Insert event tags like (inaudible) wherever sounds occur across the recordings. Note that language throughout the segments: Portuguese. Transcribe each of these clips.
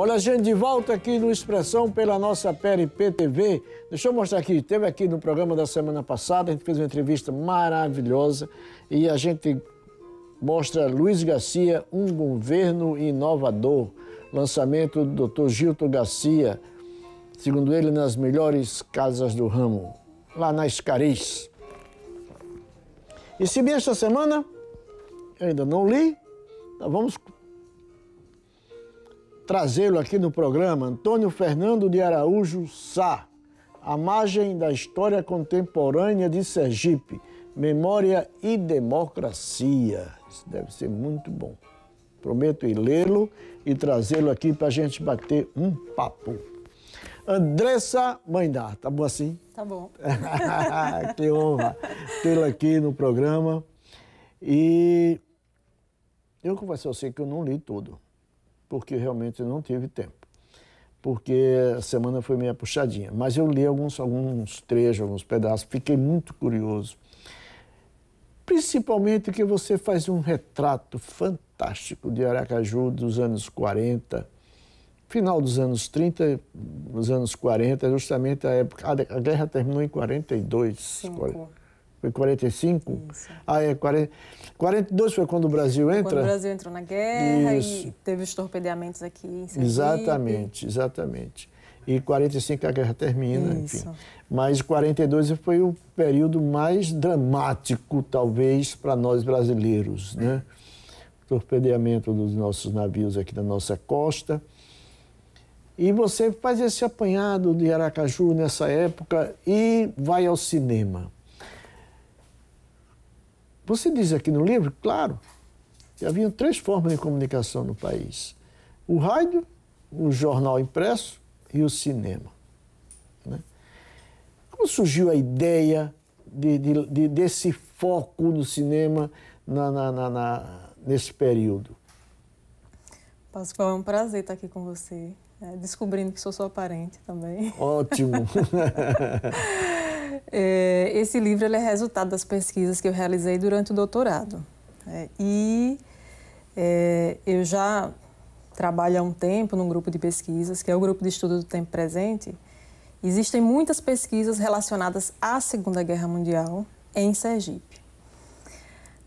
Olha, a gente de volta aqui no Expressão pela nossa PRP TV. Deixa eu mostrar aqui. Teve aqui no programa da semana passada, a gente fez uma entrevista maravilhosa e a gente mostra Luiz Garcia, um governo inovador. Lançamento do Dr. Gilto Garcia, segundo ele, nas melhores casas do ramo, lá na Escariz. E se bem esta semana, ainda não li, então vamos trazê-lo aqui no programa, Antônio Fernando de Araújo Sá, A Margem da História Contemporânea de Sergipe, Memória e Democracia. Isso deve ser muito bom. Prometo ir lê-lo e trazê-lo aqui para a gente bater um papo. Andressa Mandar, tá bom assim? Tá bom. (laughs) que honra tê-la aqui no programa. E eu confesso a você que eu não li tudo porque realmente não tive tempo. Porque a semana foi meio puxadinha. Mas eu li alguns, alguns trechos, alguns pedaços, fiquei muito curioso. Principalmente que você faz um retrato fantástico de Aracaju dos anos 40, final dos anos 30, dos anos 40, justamente a época. A guerra terminou em 42. Cinco. 40, foi 45? Isso. Ah, é. 40, 42 foi quando o Brasil entra? Quando o Brasil entrou na guerra Isso. e teve os torpedeamentos aqui em Sergipe. Exatamente, exatamente. E 45 a guerra termina, Isso. enfim. Mas 42 foi o período mais dramático, talvez, para nós brasileiros, né? torpedeamento dos nossos navios aqui da nossa costa. E você faz esse apanhado de Aracaju nessa época e vai ao cinema. Você diz aqui no livro, claro, que haviam três formas de comunicação no país: o rádio, o jornal impresso e o cinema. Né? Como surgiu a ideia de, de, de, desse foco no cinema na, na, na, na, nesse período? Pascoal, é um prazer estar aqui com você, né? descobrindo que sou sua parente também. Ótimo! (laughs) É, esse livro é resultado das pesquisas que eu realizei durante o doutorado. É, e é, eu já trabalho há um tempo num grupo de pesquisas, que é o grupo de estudo do tempo presente. Existem muitas pesquisas relacionadas à Segunda Guerra Mundial em Sergipe.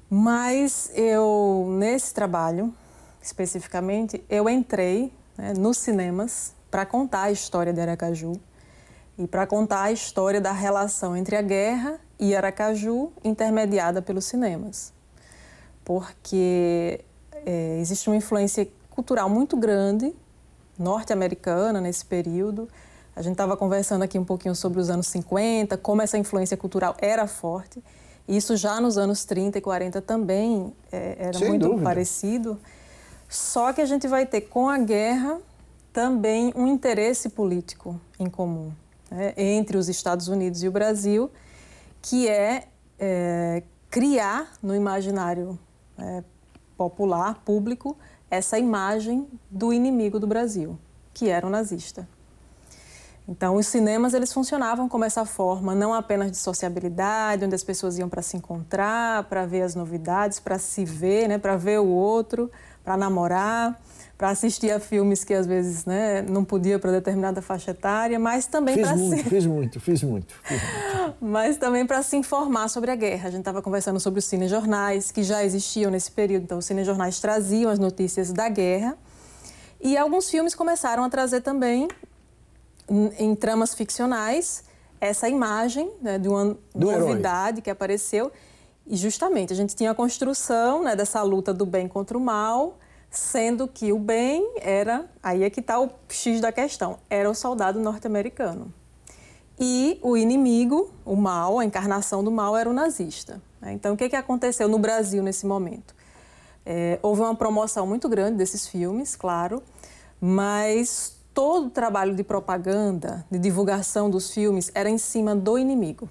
Mas eu, nesse trabalho, especificamente, eu entrei né, nos cinemas para contar a história de Aracaju e para contar a história da relação entre a guerra e Aracaju, intermediada pelos cinemas. Porque é, existe uma influência cultural muito grande norte-americana nesse período. A gente estava conversando aqui um pouquinho sobre os anos 50, como essa influência cultural era forte. Isso já nos anos 30 e 40 também é, era Sem muito dúvida. parecido. Só que a gente vai ter com a guerra também um interesse político em comum né, entre os Estados Unidos e o Brasil, que é, é criar no imaginário é, popular, público, essa imagem do inimigo do Brasil, que era o nazista. Então, os cinemas eles funcionavam como essa forma, não apenas de sociabilidade, onde as pessoas iam para se encontrar, para ver as novidades, para se ver, né, para ver o outro, para namorar, para assistir a filmes que às vezes né, não podia para determinada faixa etária, mas também para se... Fiz muito, fiz muito, fiz muito. (laughs) mas também para se informar sobre a guerra. A gente estava conversando sobre os cinejornais, que já existiam nesse período, então os cinejornais traziam as notícias da guerra. E alguns filmes começaram a trazer também, em, hum, em tramas ficcionais, essa imagem né, de uma Do novidade herói. que apareceu e justamente a gente tinha a construção né, dessa luta do bem contra o mal, sendo que o bem era, aí é que está o X da questão, era o soldado norte-americano. E o inimigo, o mal, a encarnação do mal, era o nazista. Né? Então, o que, que aconteceu no Brasil nesse momento? É, houve uma promoção muito grande desses filmes, claro, mas todo o trabalho de propaganda, de divulgação dos filmes, era em cima do inimigo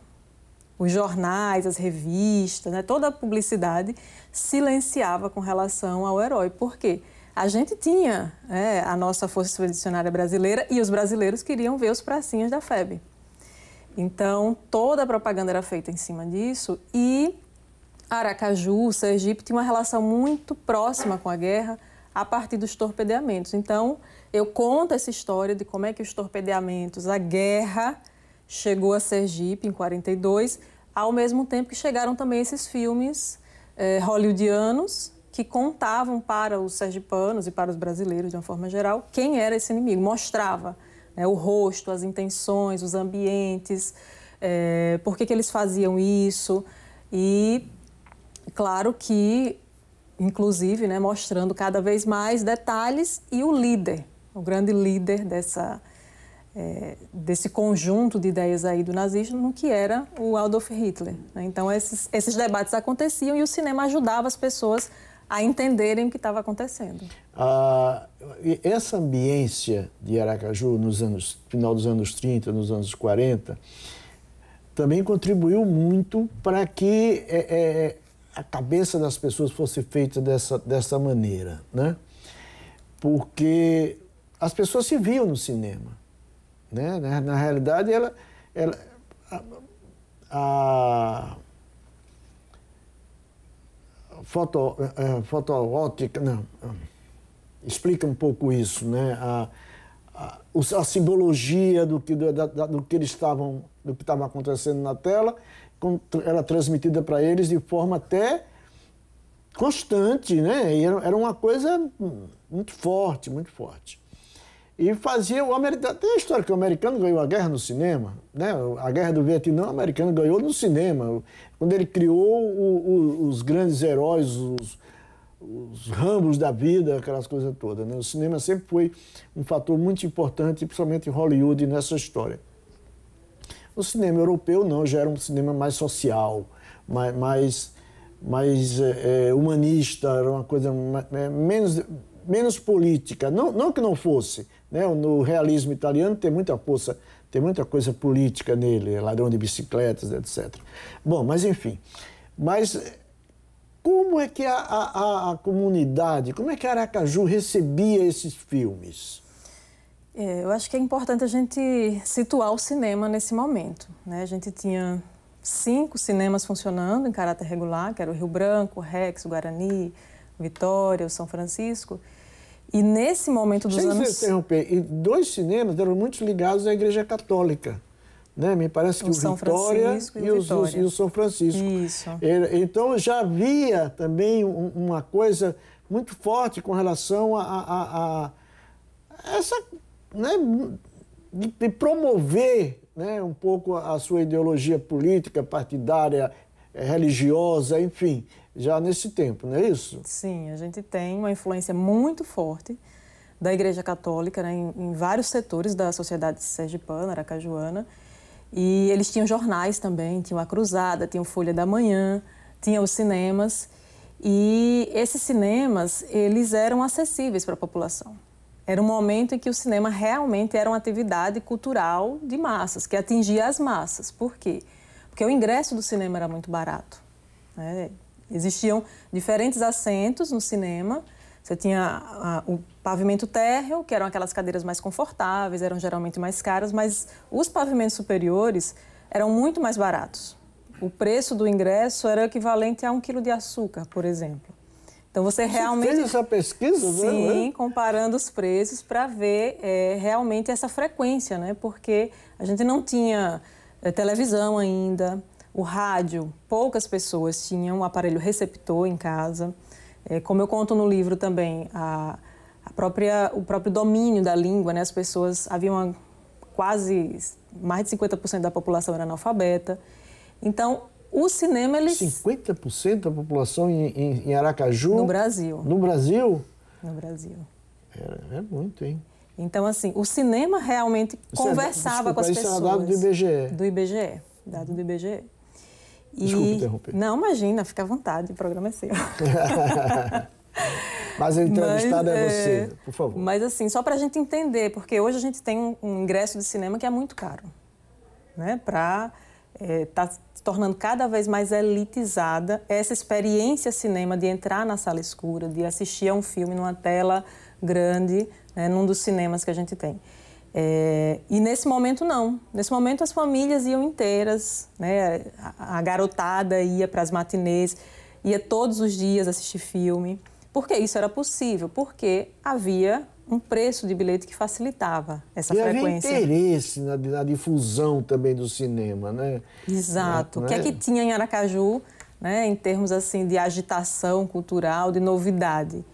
os jornais, as revistas, né, toda a publicidade silenciava com relação ao herói. Por quê? A gente tinha é, a nossa Força Expedicionária Brasileira e os brasileiros queriam ver os pracinhas da FEB. Então, toda a propaganda era feita em cima disso e Aracaju, Sergipe, tinha uma relação muito próxima com a guerra a partir dos torpedeamentos. Então, eu conto essa história de como é que os torpedeamentos, a guerra, chegou a Sergipe em 42, ao mesmo tempo que chegaram também esses filmes eh, hollywoodianos que contavam para os sergipanos e para os brasileiros, de uma forma geral, quem era esse inimigo, mostrava né, o rosto, as intenções, os ambientes, eh, por que, que eles faziam isso. E claro que, inclusive, né, mostrando cada vez mais detalhes e o líder, o grande líder dessa, é, desse conjunto de ideias aí do nazismo no que era o Adolf Hitler. Né? Então, esses, esses debates aconteciam e o cinema ajudava as pessoas a entenderem o que estava acontecendo. Ah, essa ambiência de Aracaju nos anos final dos anos 30, nos anos 40, também contribuiu muito para que é, é, a cabeça das pessoas fosse feita dessa, dessa maneira, né? Porque as pessoas se viam no cinema. Né? Na, na realidade, ela, ela a, a foto, é, fotoótica, não, explica um pouco isso, né? A, a, a simbologia do que, do, da, do que eles estavam, do que estava acontecendo na tela, era transmitida para eles de forma até constante, né? E era, era uma coisa muito forte, muito forte. E fazia o americano. Tem a história que o americano ganhou a guerra no cinema, né? A guerra do Vietnã, o americano ganhou no cinema. Quando ele criou o, o, os grandes heróis, os, os ramos da vida, aquelas coisas todas. Né? O cinema sempre foi um fator muito importante, principalmente em Hollywood, nessa história. O cinema europeu não, já era um cinema mais social, mais, mais, é, é, humanista, era uma coisa mais, é, menos menos política. Não, não que não fosse. Né? No realismo italiano tem muita força, tem muita coisa política nele, ladrão de bicicletas, etc. Bom, mas enfim. Mas como é que a, a, a comunidade, como é que Aracaju recebia esses filmes? É, eu acho que é importante a gente situar o cinema nesse momento. Né? A gente tinha cinco cinemas funcionando em caráter regular, que era o Rio Branco, o Rex, o Guarani, Vitória, o São Francisco. E nesse momento dos Sem anos... eu interromper, e dois cinemas eram muito ligados à Igreja Católica. Né? Me parece que o, o São Vitória, Francisco e, o, Vitória. e o São Francisco. Isso. Então já havia também uma coisa muito forte com relação a, a, a, a essa né, de, de, promover né, um pouco a sua ideologia política, partidária, religiosa, enfim já nesse tempo, não é isso? Sim, a gente tem uma influência muito forte da Igreja Católica né, em, em vários setores da sociedade sergipana, aracajuana. E eles tinham jornais também, tinham a Cruzada, tinham Folha da Manhã, tinham os cinemas. E esses cinemas, eles eram acessíveis para a população. Era um momento em que o cinema realmente era uma atividade cultural de massas, que atingia as massas. Por quê? Porque o ingresso do cinema era muito barato. Né? Existiam diferentes assentos no cinema. Você tinha a, ah, o pavimento térreo, que eram aquelas cadeiras mais confortáveis, eram geralmente mais caras, mas os pavimentos superiores eram muito mais baratos. O preço do ingresso era equivalente a um quilo de açúcar, por exemplo. Então você realmente. Você fez essa pesquisa, né? Sim, é? comparando os preços para ver é, realmente essa frequência, né? Porque a gente não tinha é, televisão ainda, o rádio, poucas pessoas tinham um aparelho receptor em casa. É, como eu conto no livro também, a, a própria, o próprio domínio da língua, né? As pessoas havia uma, quase mais de 50% da população era analfabeta. Então, o cinema ele 50% da população em, em, em, Aracaju? No Brasil. No Brasil? No Brasil. É, é muito, hein? Então, assim, o cinema realmente é conversava é, desculpa, com as é pessoas. Isso era dado do IBGE. Do IBGE, dado do IBGE desculpe interromper. Não, imagina, fica à vontade, o programa é seu. (laughs) Mas a entrevistada mas, é, é, você, por favor. Mas assim, só para a gente entender, porque hoje a gente tem um, ingresso de cinema que é muito caro, né? Para é, tá se tornando cada vez mais elitizada essa experiência cinema de entrar na sala escura, de assistir a um filme numa tela grande, né? num dos cinemas que a gente tem. É, e nesse momento não. Nesse momento as famílias iam inteiras, né? A, a garotada ia para as matinês, ia todos os dias assistir filme. Porque isso era possível, porque havia um preço de bilhete que facilitava essa e frequência. Havia interesse na, na, difusão também do cinema, né? Exato. Né? O que é que tinha em Aracaju, né? Em termos assim de agitação cultural, de novidade?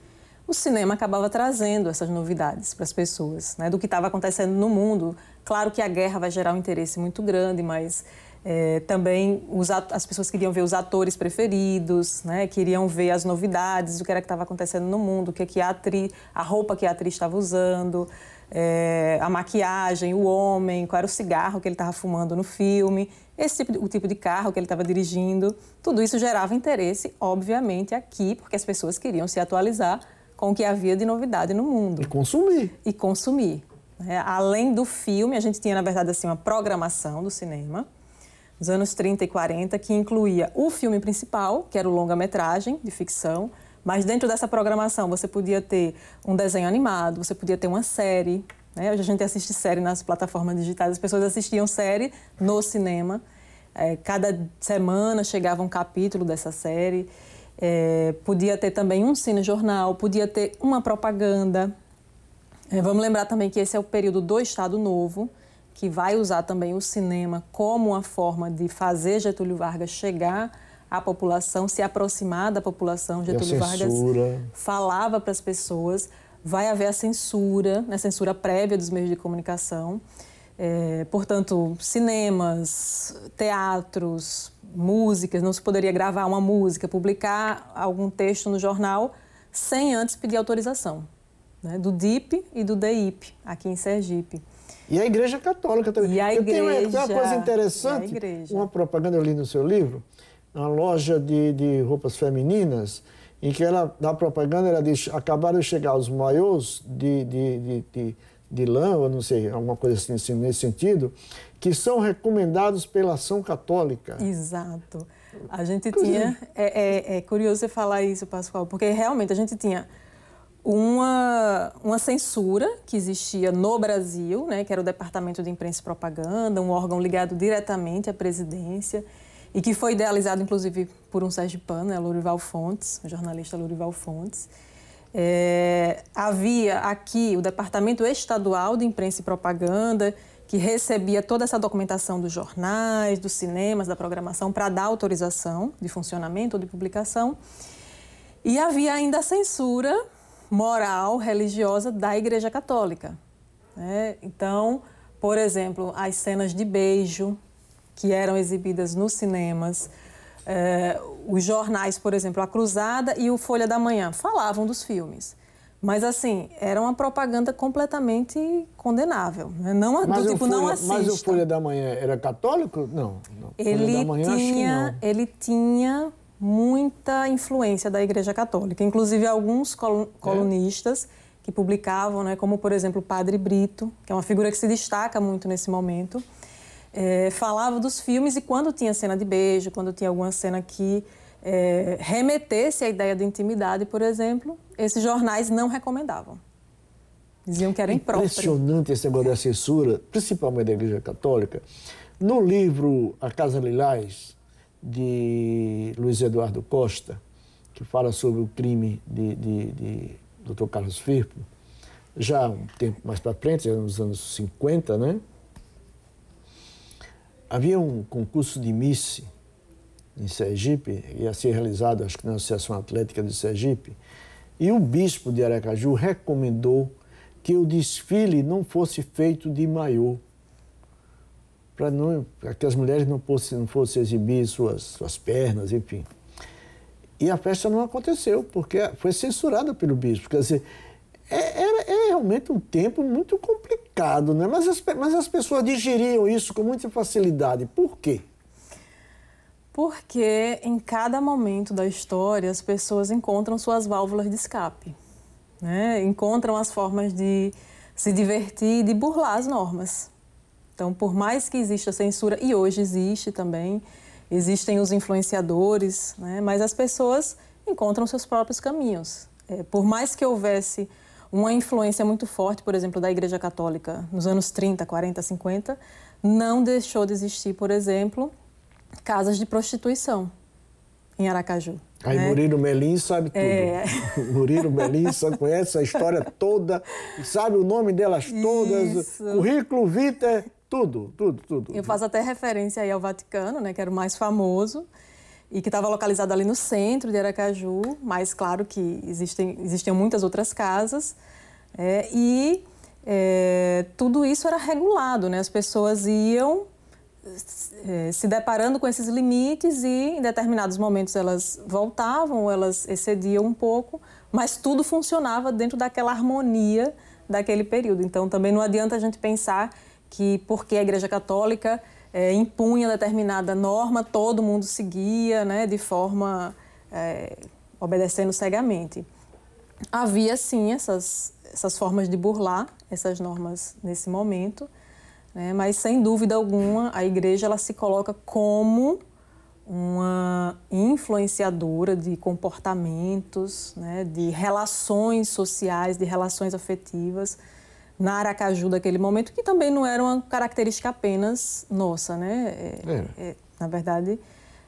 o cinema acabava trazendo essas novidades para as pessoas, né, do que estava acontecendo no mundo. Claro que a guerra vai gerar um interesse muito grande, mas é, também as pessoas queriam ver os atores preferidos, né, queriam ver as novidades, o que era que estava acontecendo no mundo, o que, é que a atriz, a roupa que a atriz estava usando, é, a maquiagem, o homem, qual era o cigarro que ele estava fumando no filme, esse tipo de, o tipo de carro que ele estava dirigindo. Tudo isso gerava interesse, obviamente, aqui, porque as pessoas queriam se atualizar com o que havia de novidade no mundo. E consumir. E consumir. Né? Além do filme, a gente tinha, na verdade, assim, uma programação do cinema, dos anos 30 e 40, que incluía o filme principal, que era o longa-metragem de ficção, mas dentro dessa programação você podia ter um desenho animado, você podia ter uma série. Né? Hoje a gente assiste série nas plataformas digitais, as pessoas assistiam série no cinema. É, cada semana chegava um capítulo dessa série. É, podia ter também um jornal podia ter uma propaganda. É, vamos lembrar também que esse é o período do Estado Novo, que vai usar também o cinema como uma forma de fazer Getúlio Vargas chegar à população, se aproximar da população. Getúlio Vargas falava para as pessoas. Vai haver a censura, né, censura prévia dos meios de comunicação. É, portanto, cinemas, teatros, músicas, não se poderia gravar uma música, publicar algum texto no jornal sem antes pedir autorização né? do DIP e do DEIP aqui em Sergipe. E a Igreja Católica também. E a igreja, eu uma, uma coisa interessante, uma propaganda eu li no seu livro, uma loja de, de roupas femininas, em que ela, na propaganda, ela diz, acabaram de chegar os maiôs de, de, de, de de lã, ou não sei, alguma coisa assim, assim, nesse sentido, que são recomendados pela ação católica. Exato. A gente tinha. É, é, é, curioso você falar isso, Pascoal, porque realmente a gente tinha uma, uma censura que existia no Brasil, né, que era o Departamento de Imprensa e Propaganda, um órgão ligado diretamente à presidência, e que foi idealizado, inclusive, por um sergipano, né, Lourival Fontes, o jornalista Lourival Fontes. É, havia aqui o Departamento Estadual de Imprensa e Propaganda, que recebia toda essa documentação dos jornais, dos cinemas, da programação, para dar autorização de funcionamento ou de publicação. E havia ainda a censura moral, religiosa da Igreja Católica. Né? Então, por exemplo, as cenas de beijo que eram exibidas nos cinemas, é, os jornais, por exemplo, A Cruzada e o Folha da Manhã, falavam dos filmes. Mas assim, era uma propaganda completamente condenável. Né? Não, mas do tipo, Folha, não assista. Mas o tipo, Folha da Manhã era católico? Não. não. Ele, Manhã, tinha, ele tinha muita influência da Igreja Católica. Inclusive, alguns colunistas é. que publicavam, né, como por exemplo o Padre Brito, que é uma figura que se destaca muito nesse momento é, falava dos filmes e quando tinha cena de beijo, quando tinha alguma cena que é, remetesse à ideia de intimidade, por exemplo, esses jornais não recomendavam. Diziam que era impróprio. Impressionante esse negócio da censura, principalmente da Igreja Católica. No livro A Casa Lilás, de Luiz Eduardo Costa, que fala sobre o crime de, de, de Dr. Carlos Firpo, já um tempo mais para frente, nos anos 50, né? havia um concurso de Miss em Sergipe, ia ser realizado, acho que na Associação Atlética de Sergipe, e o bispo de Aracaju recomendou que o desfile não fosse feito de maiô, para que as mulheres não fossem não fossem exibir suas, suas pernas, enfim. E a festa não aconteceu, porque foi censurada pelo bispo. Quer dizer, é, era, é realmente um tempo muito complicado, né? Mas as, mas as pessoas digeriam isso com muita facilidade. Por quê? Porque em cada momento da história as pessoas encontram suas válvulas de escape, né? encontram as formas de se divertir e de burlar as normas. Então, por mais que exista censura, e hoje existe também, existem os influenciadores, né? mas as pessoas encontram seus próprios caminhos. É, por mais que houvesse uma influência muito forte, por exemplo, da Igreja Católica nos anos 30, 40, 50, não deixou de existir, por exemplo, casas de prostituição em Aracaju. Aí né? Murilo Melim sabe tudo. É. (laughs) Murilo Melim sabe, conhece a história toda, sabe o nome delas todas, Isso. currículo Viter, tudo, tudo, tudo. Eu faço até referência aí ao Vaticano, né, que era o mais famoso e que estava localizada ali no centro de Aracaju, mas claro que existem, existiam muitas outras casas. É, e é, tudo isso era regulado, né? as pessoas iam é, se deparando com esses limites e em determinados momentos elas voltavam, elas excediam um pouco, mas tudo funcionava dentro daquela harmonia daquele período. Então também não adianta a gente pensar que porque a Igreja Católica é, impunha determinada norma, todo mundo seguia, né, de forma é, obedecendo cegamente. Havia sim essas, essas formas de burlar essas normas nesse momento, né, mas sem dúvida alguma a igreja ela se coloca como uma influenciadora de comportamentos, né, de relações sociais, de relações afetivas na Aracaju daquele momento, que também não era uma característica apenas nossa, né? É, é. é na verdade,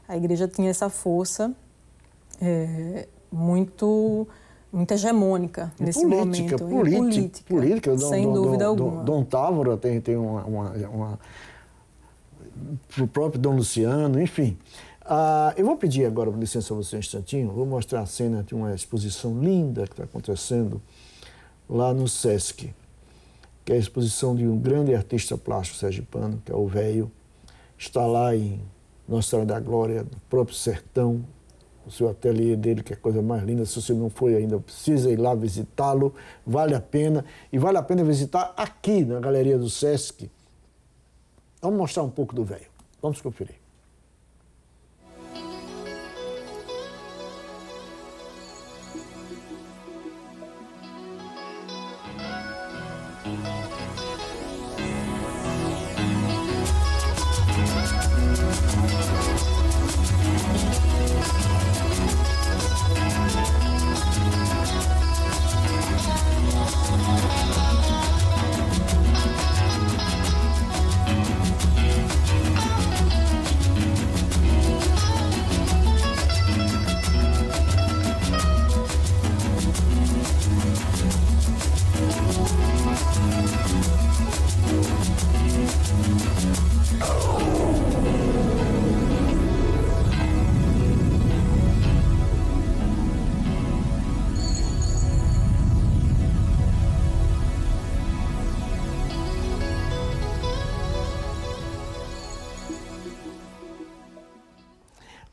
a igreja tinha essa força é, muito muito hegemônica e nesse política, momento. Política, política, política. sem Dom, dúvida Dom, alguma. Dom Távora tem, tem uma, uma, uma... O próprio Dom Luciano, enfim. Ah, eu vou pedir agora licença a você um instantinho, vou mostrar a cena de uma exposição linda que está acontecendo lá no SESC que é a exposição de um grande artista plástico Sérgio Pano, que é o Velho, está lá em Nossa Senhora da Glória, no próprio sertão, o seu ateliê dele, que é a coisa mais linda. Se você não foi ainda, precisa ir lá visitá-lo, vale a pena. E vale a pena visitar aqui, na Galeria do Sesc. Vamos mostrar um pouco do Velho. Vamos conferir.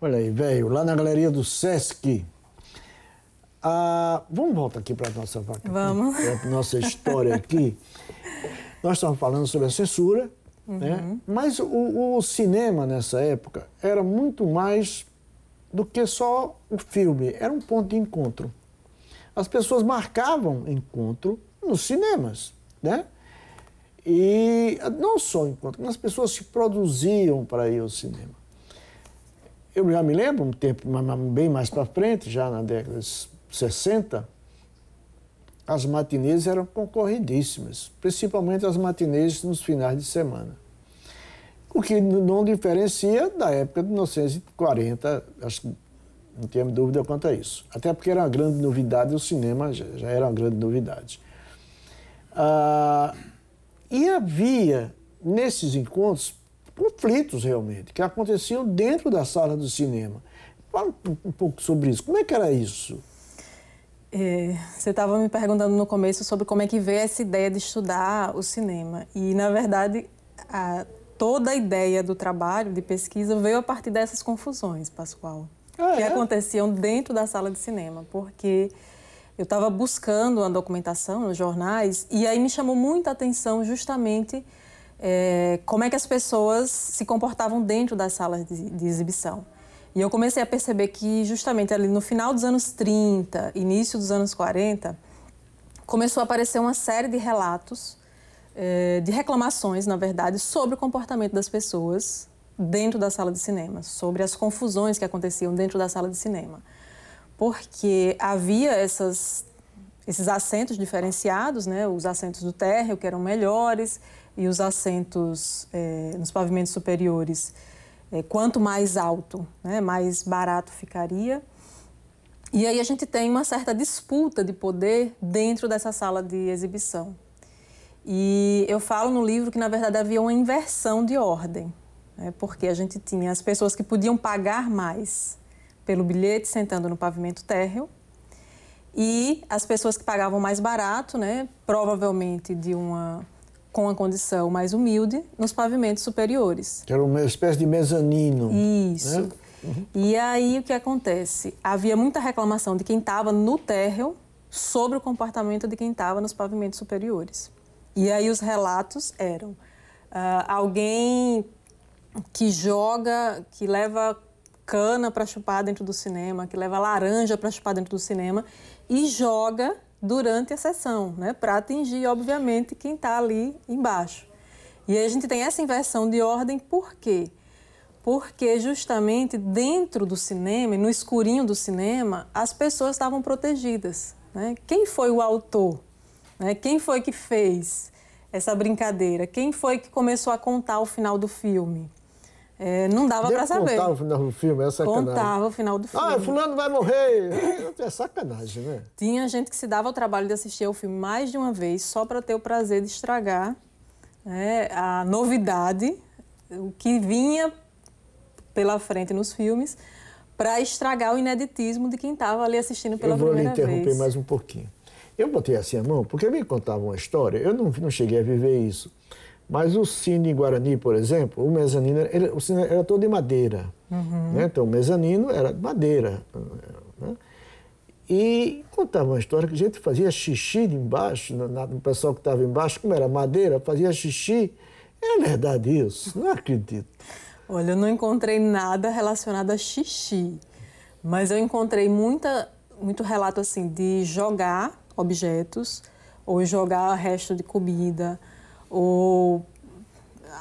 Olha aí, velho, lá na galeria do Sesc. Ah, vamos voltar aqui para a nossa vaca. Vamos. Para a nossa história aqui. Nós estamos falando sobre a censura, né? uhum. né? mas o, o cinema nessa época era muito mais do que só o filme, era um ponto de encontro. As pessoas marcavam encontro nos cinemas, né? E não só encontro, mas as pessoas se produziam para ir ao cinema eu já me lembro, um tempo bem mais para frente, já na década de 60, as matinês eram concorridíssimas, principalmente as matinês nos finais de semana. O que não diferencia da época de 1940, acho que não tenho dúvida quanto a isso. Até porque era uma grande novidade, o cinema já, já era uma grande novidade. Ah, e havia, nesses encontros, conflitos realmente que aconteciam dentro da sala do cinema. Fala um pouco sobre isso. Como é que era isso? É, você estava me perguntando no começo sobre como é que veio essa ideia de estudar o cinema. E, na verdade, a, toda a ideia do trabalho de pesquisa veio a partir dessas confusões, Pascoal, ah, que é? aconteciam dentro da sala de cinema, porque eu estava buscando a documentação nos jornais e aí me chamou muita atenção justamente é, como é que as pessoas se comportavam dentro das salas de, de exibição. E eu comecei a perceber que justamente ali no final dos anos 30, início dos anos 40, começou a aparecer uma série de relatos, é, de reclamações, na verdade, sobre o comportamento das pessoas dentro da sala de cinema, sobre as confusões que aconteciam dentro da sala de cinema. Porque havia essas, esses assentos diferenciados, né? os assentos do térreo, que eram melhores, e os assentos é, nos pavimentos superiores, é, quanto mais alto, né, mais barato ficaria. E aí a gente tem uma certa disputa de poder dentro dessa sala de exibição. E eu falo no livro que, na verdade, havia uma inversão de ordem, né, porque a gente tinha as pessoas que podiam pagar mais pelo bilhete sentando no pavimento térreo e as pessoas que pagavam mais barato, né, provavelmente de uma com a condição mais humilde nos pavimentos superiores. Que era uma espécie de mezanino. Né? Isso. Né? Uhum. E aí o que acontece? Havia muita reclamação de quem estava no térreo sobre o comportamento de quem estava nos pavimentos superiores. E aí os relatos eram uh, alguém que joga, que leva cana para chupar dentro do cinema, que leva laranja para chupar dentro do cinema e joga durante a sessão, né? para atingir, obviamente, quem está ali embaixo. E aí a gente tem essa inversão de ordem por quê? Porque justamente dentro do cinema, no escurinho do cinema, as pessoas estavam protegidas. Né? Quem foi o autor? Né? Quem foi que fez essa brincadeira? Quem foi que começou a contar o final do filme? É, não dava para saber. Contava o final do filme, é sacanagem. Contava o final do ah, filme. Ah, fulano vai morrer. É sacanagem, né? Tinha gente que se dava o trabalho de assistir ao filme mais de uma vez só para ter o prazer de estragar né, a novidade, o que vinha pela frente nos filmes, para estragar o ineditismo de quem estava ali assistindo pela primeira vez. Eu vou lhe interromper vez. mais um pouquinho. Eu botei assim a mão porque me contavam uma história, eu não, não cheguei a viver isso mas o Cine Guarani, por exemplo, o mezanino, ele, o cine era todo de madeira. Uhum. Né? Então, o mezanino era de madeira. Né? E contava uma história que a gente fazia xixi embaixo, o no pessoal que estava embaixo, como era madeira, fazia xixi. É verdade isso, não acredito. Olha, eu não encontrei nada relacionado a xixi, mas eu encontrei muita, muito relato assim de jogar objetos ou jogar resto de comida ou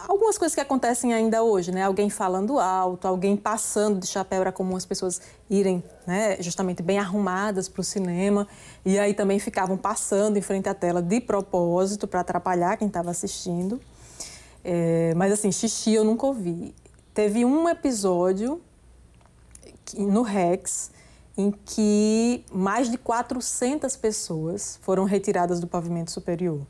algumas coisas que acontecem ainda hoje, né? Alguém falando alto, alguém passando de chapéu, era comum as pessoas irem, né, justamente bem arrumadas para o cinema, e aí também ficavam passando em frente à tela de propósito para atrapalhar quem estava assistindo. É, mas assim, xixi eu nunca ouvi. Teve um episódio no Rex em que mais de 400 pessoas foram retiradas do pavimento superior.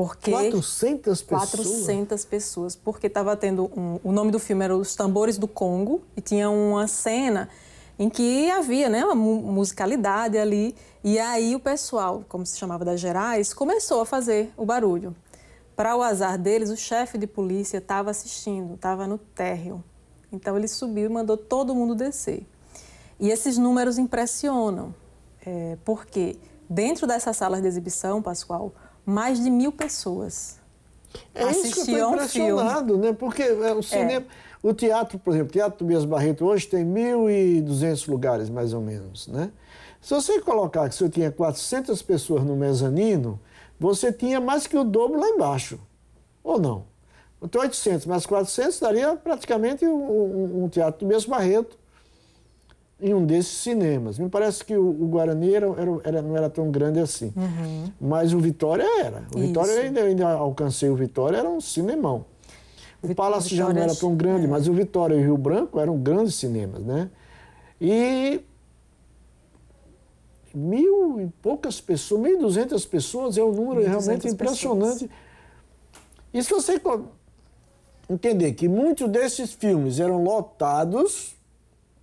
Porque 400 pessoas? 400 pessoas, porque estava tendo um, o nome do filme era Os Tambores do Congo e tinha uma cena em que havia, né, uma musicalidade ali, e aí o pessoal, como se chamava das Gerais, começou a fazer o barulho. Para o azar deles, o chefe de polícia estava assistindo, estava no térreo. Então ele subiu e mandou todo mundo descer. E esses números impressionam, é, porque dentro dessa sala de exibição, Pascoal, mais de mil pessoas é assistiam isso que eu impressionado, filme. né? Porque é, o cinema, é. o teatro, por exemplo, o Teatro Tobias Barreto hoje tem 1.200 lugares, mais ou menos, né? Se você colocar que você tinha 400 pessoas no mezanino, você tinha mais que o dobro lá embaixo, ou não? Então, 800 mais 400 daria praticamente um, um, um teatro do mesmo Barreto, em um desses cinemas. Me parece que o, o Guarani era, era, não era tão grande assim. Uhum. Mas o Vitória era. O Isso. Vitória, eu ainda, eu ainda alcancei o Vitória, era um cinemão. O Palácio já não era é tão grande, é. mas o Vitória e o Rio Branco eram grandes cinemas, né? E mil e poucas pessoas, mil e duzentas pessoas é um número realmente impressionante. Isso E se você entender que muitos desses filmes eram lotados,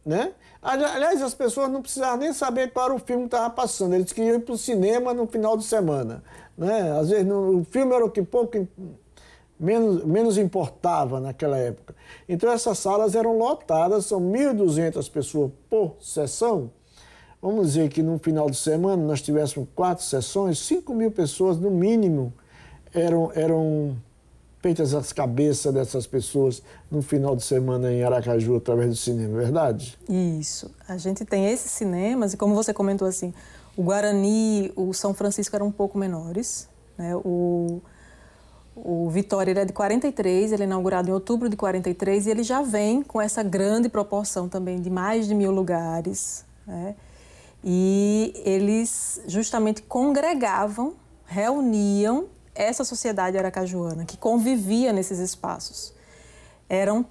né? Aliás, as pessoas não precisavam nem saber para o filme que estava passando. Eles queriam ir para o cinema no final de semana. Né? Às vezes no, o filme era o que pouco menos, menos importava naquela época. Então essas salas eram lotadas, são 1.200 pessoas por sessão. Vamos dizer que no final de semana nós tivéssemos quatro sessões, 5 mil pessoas no mínimo eram, eram feitas as cabeças dessas pessoas no final de semana em Aracaju através do cinema, é verdade? Isso. A gente tem esses cinemas e como você comentou assim, o Guarani, o São Francisco eram um pouco menores, né? O o Vitória ele é de 43, ele é inaugurado em outubro de 43 e ele já vem com essa grande proporção também de mais de mil lugares. Né? E eles justamente congregavam, reuniam essa sociedade aracajuana que convivia nesses espaços. Eram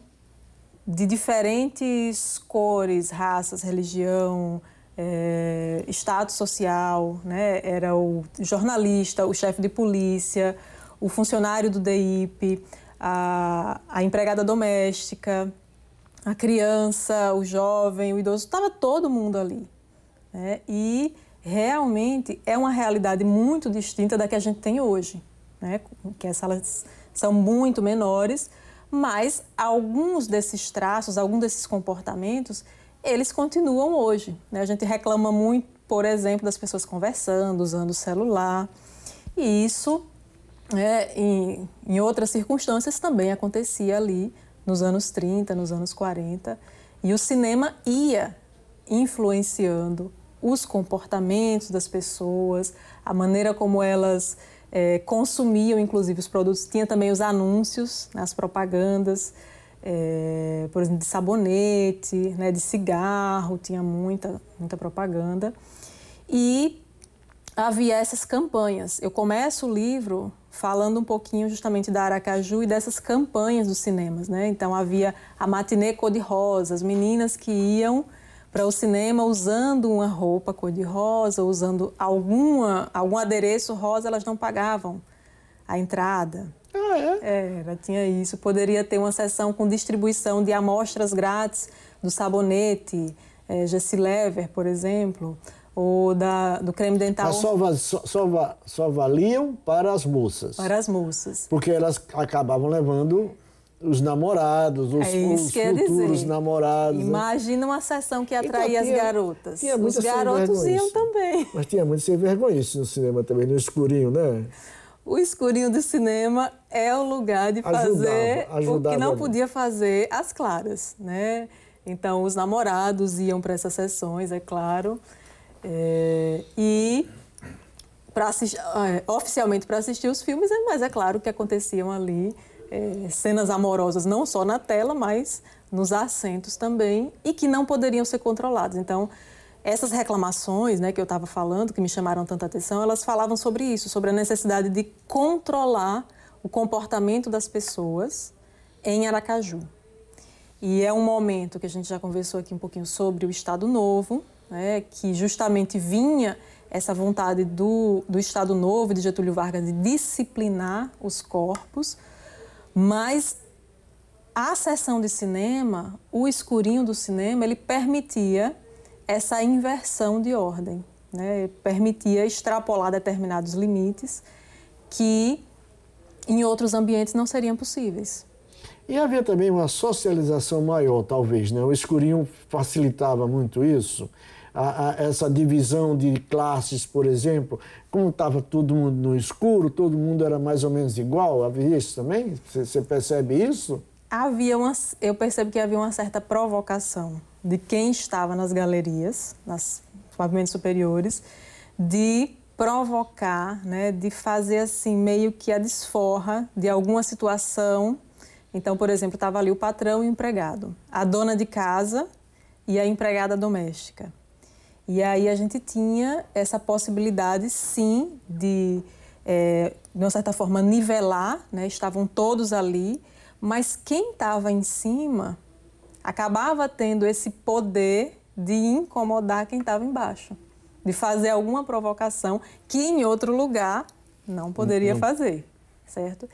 de diferentes cores, raças, religião, é, estado social, né? era o jornalista, o chefe de polícia, o funcionário do DIP, a, a empregada doméstica, a criança, o jovem, o idoso, estava todo mundo ali. Né? E realmente é uma realidade muito distinta da que a gente tem hoje né? Que as salas são muito menores, mas alguns desses traços, alguns desses comportamentos, eles continuam hoje. Né? A gente reclama muito, por exemplo, das pessoas conversando, usando o celular, e isso, né, em, em outras circunstâncias, também acontecia ali nos anos 30, nos anos 40, e o cinema ia influenciando os comportamentos das pessoas, a maneira como elas é, consumiam, inclusive, os produtos. Tinha também os anúncios, né, as propagandas, é, por exemplo, de sabonete, né, de cigarro, tinha muita, muita propaganda. E havia essas campanhas. Eu começo o livro falando um pouquinho justamente da Aracaju e dessas campanhas dos cinemas, né? Então havia a matinê cor-de-rosa, as meninas que iam para o cinema usando uma roupa cor-de-rosa, usando alguma, algum adereço rosa, elas não pagavam a entrada. Ah, é? Era, tinha isso. Poderia ter uma sessão com distribuição de amostras grátis do sabonete, é, lever por exemplo, ou da, do creme dental. Mas só, só, só, só valiam para as moças. Para as moças. Porque elas acabavam levando os namorados, os, é os futuros dizer. namorados. Né? Imagina uma sessão que então, atraía então, tinha, as garotas. Tinha os garotos iam também. Mas tinha muito sem vergonha isso no cinema também, no escurinho, né? O escurinho do cinema é o lugar de ajudava, fazer ajudava, o que não podia fazer as claras, né? Então, os namorados iam para essas sessões, é claro. É, e assistir, é, oficialmente para assistir os filmes, é, mas é claro que aconteciam ali é, cenas amorosas, não só na tela, mas nos assentos também, e que não poderiam ser controladas. Então, essas reclamações né, que eu estava falando, que me chamaram tanta atenção, elas falavam sobre isso, sobre a necessidade de controlar o comportamento das pessoas em Aracaju. E é um momento que a gente já conversou aqui um pouquinho sobre o Estado Novo, né, que justamente vinha essa vontade do, do Estado Novo, de Getúlio Vargas, de disciplinar os corpos, mas a sessão de cinema, o escurinho do cinema, ele permitia essa inversão de ordem, né? permitia extrapolar determinados limites que em outros ambientes não seriam possíveis. E havia também uma socialização maior, talvez, né? O escurinho facilitava muito isso a, a essa divisão de classes, por exemplo, como estava todo mundo no escuro, todo mundo era mais ou menos igual, havia isso também? Você percebe isso? Havia uma, eu percebo que havia uma certa provocação de quem estava nas galerias, nos pavimentos superiores, de provocar, né, de fazer assim meio que a desforra de alguma situação. Então, por exemplo, estava ali o patrão e o empregado, a dona de casa e a empregada doméstica. E aí a gente tinha essa possibilidade, sim, de, é, de uma certa forma, nivelar, né? estavam todos ali, mas quem estava em cima acabava tendo esse poder de incomodar quem estava embaixo, de fazer alguma provocação que em outro lugar não poderia não. Uhum. fazer, certo?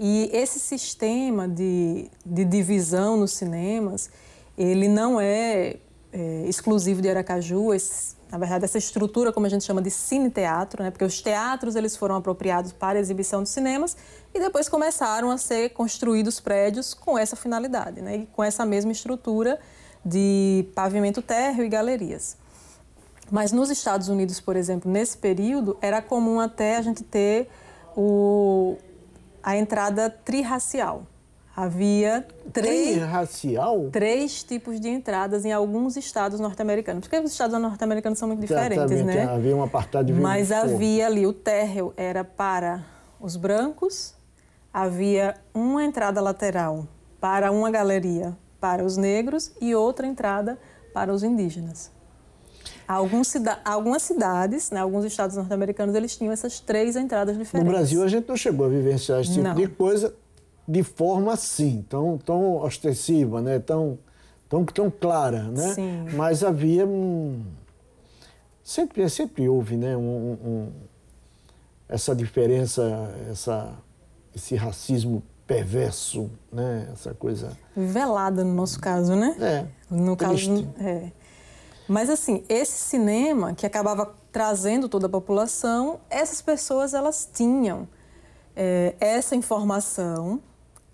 E esse sistema de, de divisão nos cinemas, ele não é é, exclusivo de Aracaju, esse, na verdade essa estrutura como a gente chama de cine-teatro, né? porque os teatros eles foram apropriados para exibição de cinemas e depois começaram a ser construídos prédios com essa finalidade, né? e com essa mesma estrutura de pavimento térreo e galerias. Mas nos Estados Unidos, por exemplo, nesse período, era comum até a gente ter o, a entrada trirracial havia três racial três tipos de entradas em alguns estados norte-americanos porque os estados norte-americanos são muito diferentes Exatamente. né havia uma apartheid mas havia ali o térreo era para os brancos havia uma entrada lateral para uma galeria para os negros e outra entrada para os indígenas Cida algumas cidades, né, alguns estados norte-americanos, eles tinham essas três entradas diferentes. No Brasil, a gente não chegou a vivenciar esse tipo não. de coisa de forma assim, tão, tão ostensiva, né? tão, tão, tão clara. Né? Sim. Mas havia. Um... Sempre, sempre houve né? Um, um, essa diferença, essa, esse racismo perverso, né? essa coisa. Velada no nosso caso, né? É. No caso. É. Mas assim, esse cinema que acabava trazendo toda a população, essas pessoas elas tinham é, essa informação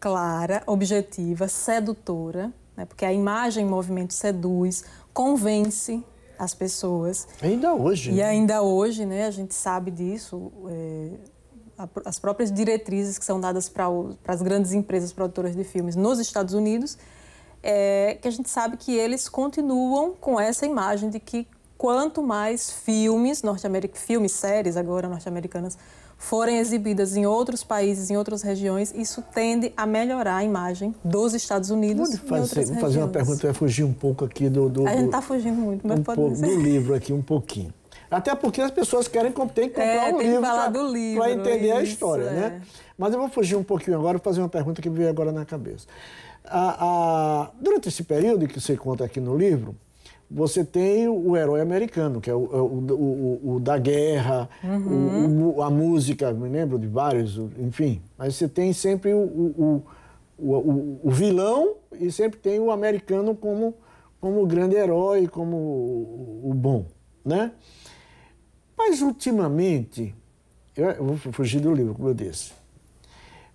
clara, objetiva, sedutora, né? porque a imagem em movimento seduz, convence as pessoas. Ainda hoje. E né? ainda hoje, né, a gente sabe disso. É, as próprias diretrizes que são dadas para, as grandes empresas produtoras de filmes nos Estados Unidos, é que a gente sabe que eles continuam com essa imagem de que quanto mais filmes, norte-americanos, filmes, séries agora norte-americanas, forem exibidas em outros países, em outras regiões, isso tende a melhorar a imagem dos Estados Unidos. Vou, fazer, vou fazer uma pergunta, vai fugir um pouco aqui do. do a gente está fugindo muito, mas um pode pouco, Do livro aqui, um pouquinho. Até porque as pessoas querem tem que comprar é, um tem livro para entender isso, a história, né? é. né? Mas eu vou fugir um pouquinho agora e fazer uma pergunta que me veio agora na cabeça. A, a, durante esse período que você conta aqui no livro, você tem o herói americano, que é o, é o, o, o da guerra, uhum. a música, me lembro de vários, enfim. Mas você tem sempre o, o, vilão e sempre tem o americano como, como o grande herói, como o, bom, né? Mas ultimamente, eu vou fugir do livro, como eu disse,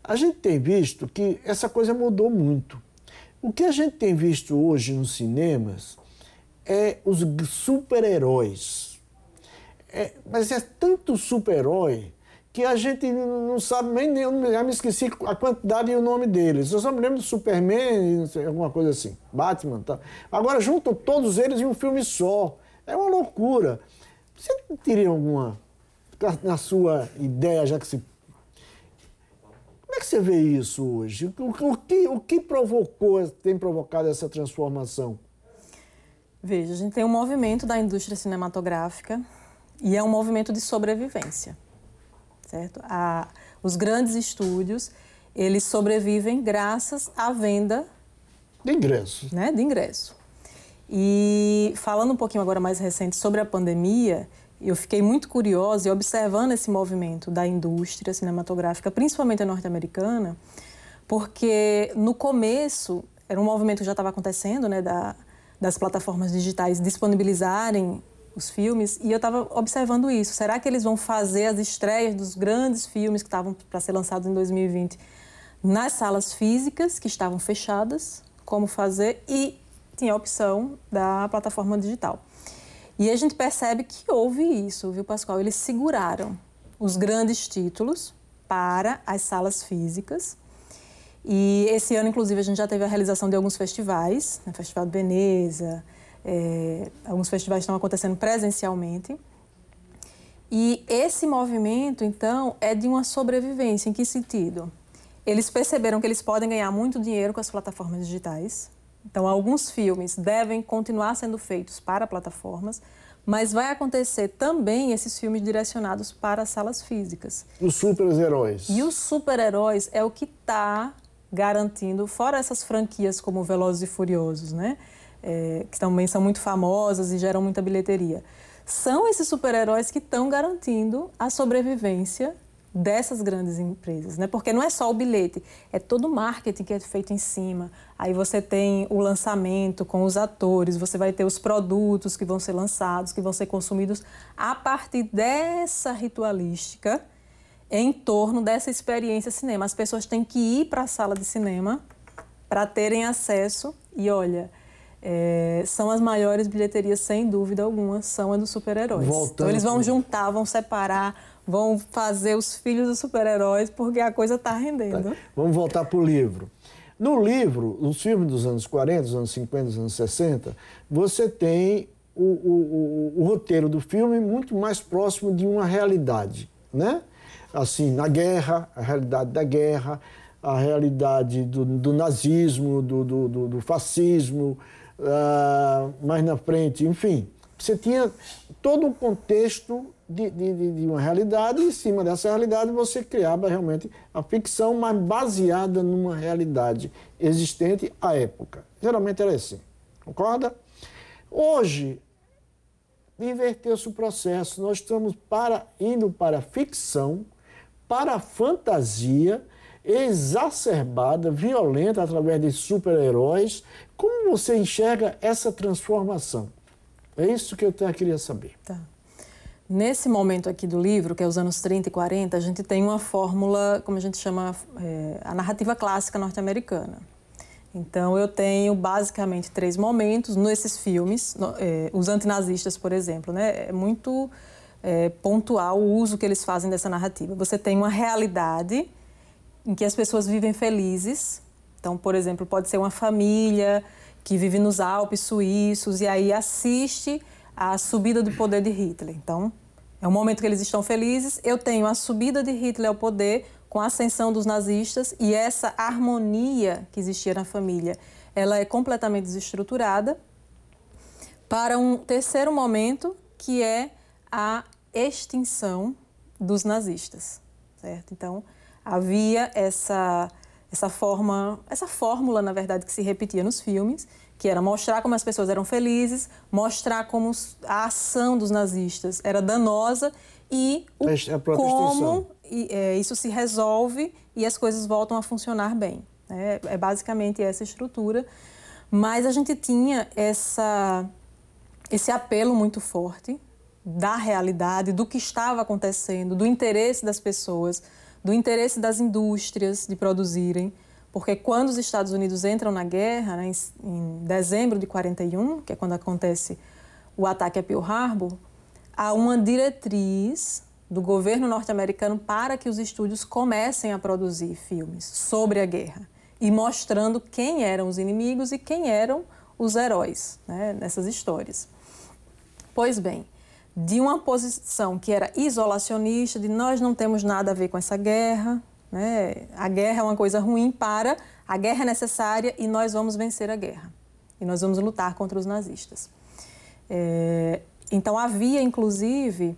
a gente tem visto que essa coisa mudou muito. O que a gente tem visto hoje nos cinemas é os super-heróis. É, mas é tanto super-herói que a gente não sabe nem, eu já me esqueci a quantidade e o nome deles. Eu só me lembro do Superman, alguma coisa assim, Batman. Tá. Agora juntam todos eles em um filme só. É uma loucura. Você teria alguma, na sua ideia, já que se como é que você vê isso hoje? O, que, o que provocou, tem provocado essa transformação? Veja, a gente tem um movimento da indústria cinematográfica e é um movimento de sobrevivência, certo? A, os grandes estúdios, eles sobrevivem graças à venda... De ingressos. Né, de ingresso. E falando um pouquinho agora mais recente sobre a pandemia, eu fiquei muito curiosa e observando esse movimento da indústria cinematográfica, principalmente a norte-americana, porque no começo era um movimento que já estava acontecendo, né, da das plataformas digitais disponibilizarem os filmes e eu estava observando isso. Será que eles vão fazer as estreias dos grandes filmes que estavam para ser lançados em 2020 nas salas físicas que estavam fechadas? Como fazer? E tinha a opção da plataforma digital. E a gente percebe que houve isso, viu, Pascoal? Eles seguraram os grandes títulos para as salas físicas e esse ano, inclusive, a gente já teve a realização de alguns festivais, né? Festival de Veneza, é, alguns festivais estão acontecendo presencialmente. E esse movimento, então, é de uma sobrevivência. Em que sentido? Eles perceberam que eles podem ganhar muito dinheiro com as plataformas digitais. Então, alguns filmes devem continuar sendo feitos para plataformas, mas vai acontecer também esses filmes direcionados para salas físicas. Os super-heróis. E os super-heróis é o que está garantindo, fora essas franquias como Velozes e Furiosos, né? É, que também são muito famosas e geram muita bilheteria. São esses super-heróis que estão garantindo a sobrevivência dessas grandes empresas, né? Porque não é só o bilhete, é todo o marketing que é feito em cima. Aí você tem o lançamento com os atores, você vai ter os produtos que vão ser lançados, que vão ser consumidos a partir dessa ritualística em torno dessa experiência cinema. As pessoas têm que ir para a sala de cinema para terem acesso e olha. É, são as maiores bilheterias, sem dúvida alguma, são a dos super-heróis. Então eles vão juntar, vão separar, vão fazer os filhos dos super-heróis, porque a coisa está rendendo. Tá. Vamos voltar para o livro. No livro, nos filmes dos anos 40, dos anos 50, dos anos 60, você tem o, o, o, o roteiro do filme muito mais próximo de uma realidade, né? assim, na guerra, a realidade da guerra, a realidade do, do nazismo, do, do, do fascismo, uh, mais na frente, enfim. Você tinha todo o contexto de, de, de, uma realidade, e em cima dessa realidade você criava realmente a ficção, mas baseada numa realidade existente à época. Geralmente era assim, concorda? Hoje, inverteu-se o processo, nós estamos para, indo para a ficção, para a fantasia exacerbada, violenta, através de super-heróis. Como você enxerga essa transformação? É isso que eu até queria saber. Tá. Nesse momento aqui do livro, que é os anos 30 e 40, a gente tem uma fórmula, como a gente chama, é, a narrativa clássica norte-americana. Então, eu tenho basicamente três momentos nesses filmes. É, os antinazistas, por exemplo, né? É muito é, pontuar o uso que eles fazem dessa narrativa. Você tem uma realidade em que as pessoas vivem felizes. Então, por exemplo, pode ser uma família que vive nos Alpes suíços e aí assiste à subida do poder de Hitler. Então, é um momento que eles estão felizes. Eu tenho a subida de Hitler ao poder com a ascensão dos nazistas e essa harmonia que existia na família, ela é completamente desestruturada para um terceiro momento que é a extinção dos nazistas, certo? Então, havia essa essa forma, essa fórmula, na verdade, que se repetia nos filmes, que era mostrar como as pessoas eram felizes, mostrar como a ação dos nazistas era danosa e o, é como e, é, isso se resolve e as coisas voltam a funcionar bem. Né? É basicamente essa estrutura. Mas a gente tinha essa, esse apelo muito forte da realidade, do que estava acontecendo, do interesse das pessoas, do interesse das indústrias de produzirem. Porque quando os Estados Unidos entram na guerra, né, em, dezembro de 41, que é quando acontece o ataque a Pearl Harbor, há uma diretriz do governo norte-americano para que os estúdios comecem a produzir filmes sobre a guerra e mostrando quem eram os inimigos e quem eram os heróis né, nessas histórias. Pois bem, de uma posição que era isolacionista, de nós não temos nada a ver com essa guerra, né? a guerra é uma coisa ruim para, a guerra é necessária e nós vamos vencer a guerra. E nós vamos lutar contra os nazistas. É, então havia, inclusive,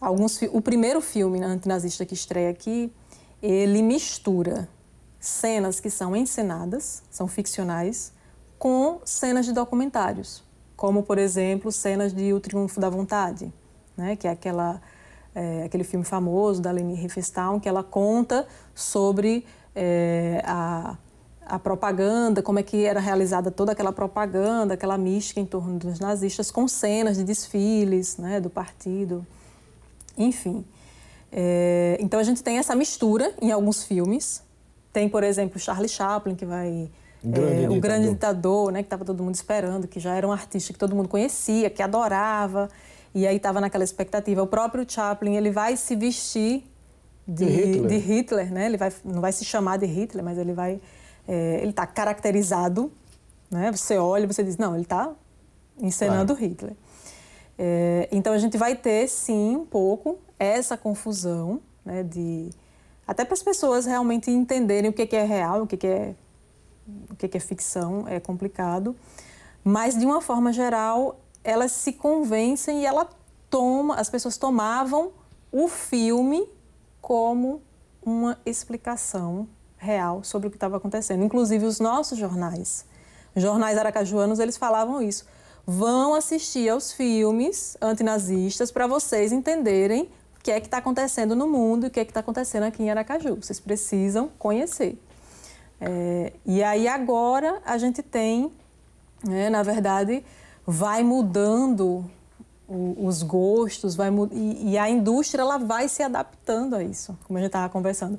alguns o primeiro filme antinazista que estreia aqui, ele mistura cenas que são encenadas, são ficcionais, com cenas de documentários como por exemplo cenas de O Triunfo da Vontade, né? Que é aquela é, aquele filme famoso da Leni Riefenstahl que ela conta sobre é, a a propaganda, como é que era realizada toda aquela propaganda, aquela mística em torno dos nazistas, com cenas de desfiles né, do partido, enfim. É, então a gente tem essa mistura em alguns filmes. Tem, por exemplo, Charlie Chaplin, que vai. Grande é, o grande ditador, né, que estava todo mundo esperando, que já era um artista que todo mundo conhecia, que adorava. E aí estava naquela expectativa. O próprio Chaplin, ele vai se vestir de, de, Hitler. de Hitler. né? Ele vai, não vai se chamar de Hitler, mas ele vai... É, ele está caracterizado, né? Você olha e você diz, não, ele está encenando claro. Hitler. É, então, a gente vai ter, sim, um pouco essa confusão, né? De, até para as pessoas realmente entenderem o que, que é real, o que, que é o que é ficção, é complicado. Mas, de uma forma geral, elas se convencem e ela toma, as pessoas tomavam o filme como uma explicação real sobre o que estava acontecendo. Inclusive os nossos jornais, os jornais aracajuanos, eles falavam isso. Vão assistir aos filmes antinazistas para vocês entenderem o que é que está acontecendo no mundo e o que é que está acontecendo aqui em Aracaju. Vocês precisam conhecer. É, e aí agora a gente tem, né, na verdade, vai mudando os gostos, vai e, e, a indústria ela vai se adaptando a isso, como a gente estava conversando.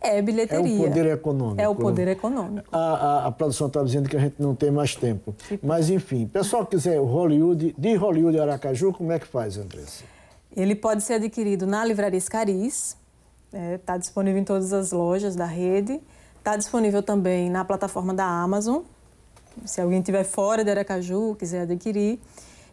É bilheteria. É o poder econômico. É o né? poder econômico. A, a, a produção está dizendo que a gente não tem mais tempo. Sim. Mas, enfim, pessoal que quiser Hollywood, de Hollywood Aracaju, como é que faz, Andressa? Ele pode ser adquirido na Livraria Scaris, está é, tá disponível em todas as lojas da rede, está disponível também na plataforma da Amazon, se alguém estiver fora de Aracaju, quiser adquirir.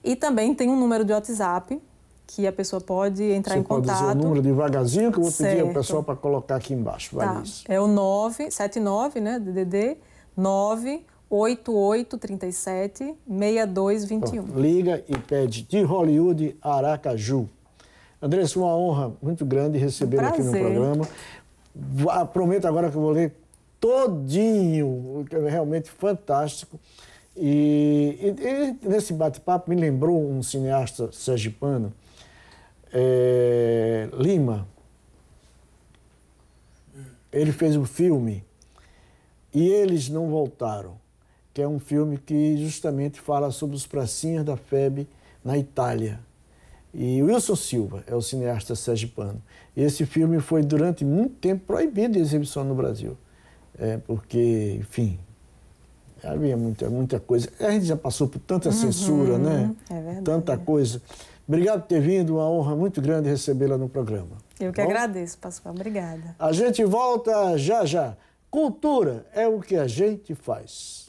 E também tem um número de WhatsApp que a pessoa pode entrar Você em contato. Você pode dizer o número devagarzinho que eu vou certo. pedir ao pessoal para colocar aqui embaixo. Vai tá. Isso. É o 979, né, DDD 98837 6221. liga e pede de Hollywood Aracaju. Andressa, uma honra muito grande recebê-la um aqui no programa. Prometo agora que eu vou ler todinho, é realmente fantástico. E, e, e nesse bate-papo me lembrou um cineasta sergipano, é, Lima. Ele fez um filme e eles não voltaram, que é um filme que justamente fala sobre os pracinhas da FEB na Itália. E Wilson Silva é o cineasta sergipano. E esse filme foi durante muito tempo proibido de exibição no Brasil é, porque, enfim, havia muita, muita coisa. A gente já passou por tanta uhum, censura, né? É verdade. Tanta coisa. Obrigado por ter vindo, uma honra muito grande recebê-la no programa. Tá Eu que Bom? agradeço, Pascoal. Obrigada. A gente volta já já. Cultura é o que a gente faz.